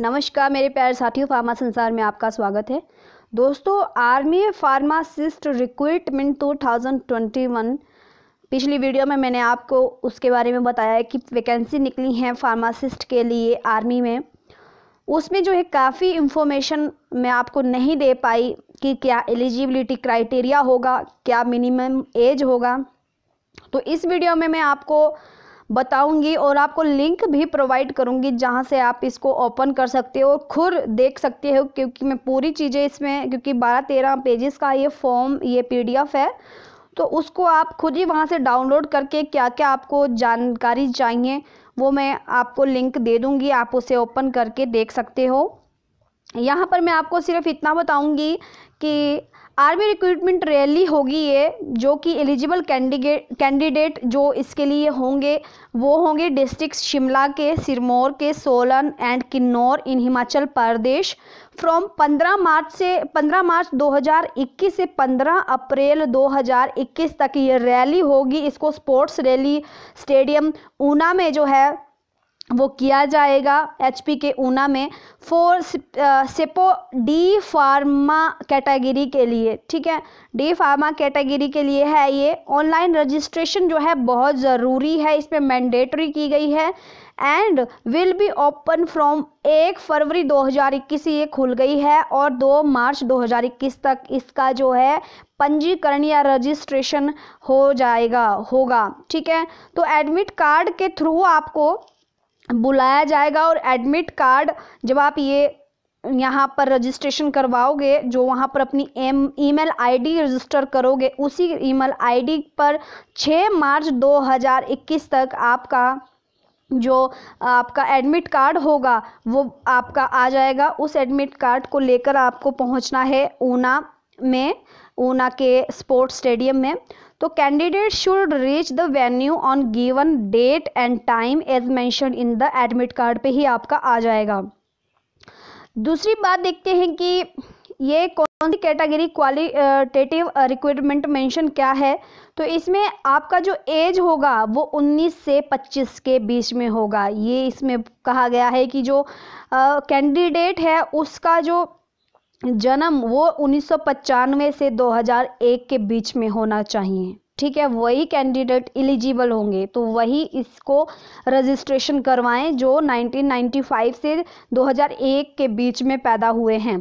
नमस्कार मेरे प्यारे साथियों फार्मा संसार में आपका स्वागत है दोस्तों आर्मी फार्मासिस्ट रिक्रूटमेंट 2021 पिछली वीडियो में मैंने आपको उसके बारे में बताया है कि वैकेंसी निकली है फार्मासिस्ट के लिए आर्मी में उसमें जो है काफ़ी इन्फॉर्मेशन मैं आपको नहीं दे पाई कि क्या एलिजिबिलिटी क्राइटेरिया होगा क्या मिनिमम एज होगा तो इस वीडियो में मैं आपको बताऊंगी और आपको लिंक भी प्रोवाइड करूंगी जहां से आप इसको ओपन कर सकते हो और खुद देख सकते हो क्योंकि मैं पूरी चीज़ें इसमें क्योंकि बारह तेरह पेजेस का ये फॉर्म ये पीडीएफ है तो उसको आप खुद ही वहाँ से डाउनलोड करके क्या क्या आपको जानकारी चाहिए वो मैं आपको लिंक दे दूँगी आप उसे ओपन करके देख सकते हो यहाँ पर मैं आपको सिर्फ इतना बताऊंगी कि आर्मी रिक्रूटमेंट रैली होगी ये जो कि एलिजिबल कैंडिडेट कैंडिडेट जो इसके लिए होंगे वो होंगे डिस्ट्रिक्ट शिमला के सिरमौर के Solan and Kinnaur in Himachal Pradesh from 15 March से 15 मार्च 2021 से 15 अप्रैल 2021 तक ये रैली होगी इसको स्पोर्ट्स रैली स्टेडियम ऊना में जो है वो किया जाएगा एचपी के ऊना में फोर सिपो डी फार्मा कैटेगरी के लिए ठीक है डी फार्मा कैटेगरी के लिए है ये ऑनलाइन रजिस्ट्रेशन जो है बहुत ज़रूरी है इस पर मैंडेटरी की गई है and will be open from एक फरवरी 2021 इक्कीस ये खुल गई है और दो मार्च 2021 तक इसका जो है पंजीकरण या रजिस्ट्रेशन हो जाएगा होगा ठीक है तो एडमिट कार्ड के थ्रू आपको बुलाया जाएगा और एडमिट कार्ड जब आप ये यहाँ पर रजिस्ट्रेशन करवाओगे जो वहाँ पर अपनी एम ईमेल आईडी रजिस्टर करोगे उसी ईमेल आईडी पर 6 मार्च 2021 तक आपका जो आपका एडमिट कार्ड होगा वो आपका आ जाएगा उस एडमिट कार्ड को लेकर आपको पहुँचना है ऊना में ऊना के स्पोर्ट्स स्टेडियम में तो candidate should reach the venue on given date and time as mentioned in the admit card पे ही आपका आ जाएगा दूसरी बात देखते हैं कि ये कौन सी कैटेगरी क्वालिटेटिव रिक्वायरमेंट मेंशन क्या है तो इसमें आपका जो एज होगा वो 19 से 25 के बीच में होगा ये इसमें कहा गया है कि जो कैंडिडेट है उसका जो जन्म वो उन्नीस से 2001 के बीच में होना चाहिए ठीक है वही कैंडिडेट इलिजिबल होंगे तो वही इसको रजिस्ट्रेशन करवाएं जो 1995 से 2001 के बीच में पैदा हुए हैं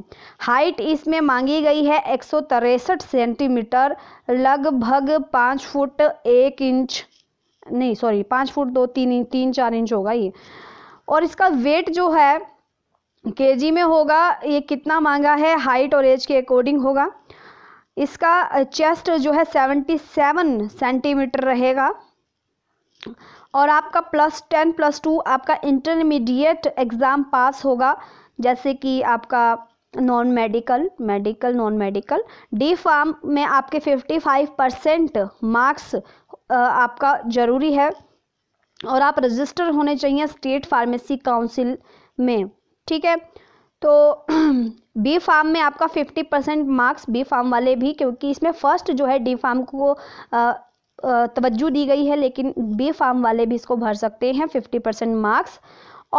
हाइट इसमें मांगी गई है एक सेंटीमीटर लगभग पाँच फुट एक इंच नहीं सॉरी पाँच फुट दो तीन तीन चार इंच होगा ये और इसका वेट जो है केजी में होगा ये कितना मांगा है हाइट और एज के अकॉर्डिंग होगा इसका चेस्ट जो है सेवेंटी सेवन सेंटीमीटर रहेगा और आपका प्लस टेन प्लस टू आपका इंटरमीडिएट एग्ज़ाम पास होगा जैसे कि आपका non medical medical non medical D pharm में आपके फिफ्टी फाइव परसेंट मार्क्स आपका ज़रूरी है और आप रजिस्टर होने चाहिए स्टेट फार्मेसी काउंसिल में ठीक है तो बी फार्म में आपका 50 परसेंट मार्क्स बी फार्म वाले भी क्योंकि इसमें फर्स्ट जो है डी फार्म को तवज्जो दी गई है लेकिन बी फार्म वाले भी इसको भर सकते हैं 50 परसेंट मार्क्स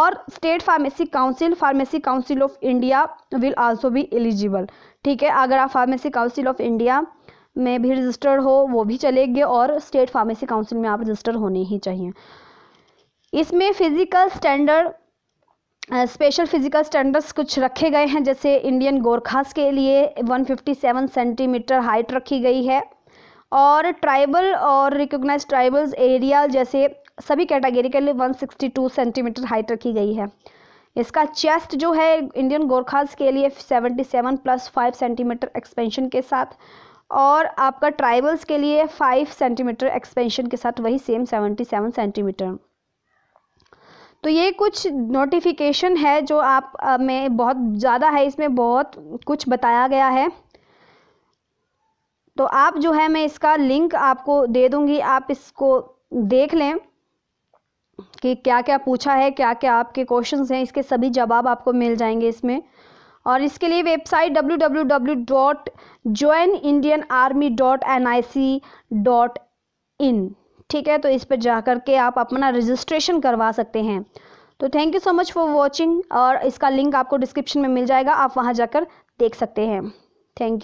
और state pharmacy council pharmacy council of India will also be eligible ठीक है अगर आप फार्मेसी काउंसिल ऑफ इंडिया में भी रजिस्टर्ड हो वो भी चलेंगे और स्टेट फार्मेसी काउंसिल में आप रजिस्टर होने ही चाहिए इसमें physical standard special physical standards कुछ रखे गए हैं जैसे इंडियन गोरखास के लिए 157 सेंटीमीटर हाइट रखी गई है और ट्राइबल और रिकोगनाइज ट्राइबल्स एरिया जैसे सभी कैटेगरी के लिए 162 सेंटीमीटर हाइट रखी गई है इसका चेस्ट जो है इंडियन गोरखास के लिए 77 प्लस 5 सेंटीमीटर एक्सपेंशन के साथ और आपका ट्राइबल्स के लिए 5 सेंटीमीटर एक्सपेंशन के साथ वही सेम 77 सेंटीमीटर तो ये कुछ नोटिफिकेशन है जो आप में बहुत ज़्यादा है इसमें बहुत कुछ बताया गया है तो आप जो है मैं इसका लिंक आपको दे दूंगी आप इसको देख लें कि क्या क्या पूछा है क्या क्या आपके क्वेश्चंस हैं इसके सभी जवाब आपको मिल जाएंगे इसमें और इसके लिए website W W W dot join Indian army N I C in ठीक है तो इस पर जा कर के आप अपना रजिस्ट्रेशन करवा सकते हैं तो thank you so much for watching और इसका लिंक आपको डिस्क्रिप्शन में मिल जाएगा आप वहाँ जाकर देख सकते हैं थैंक यू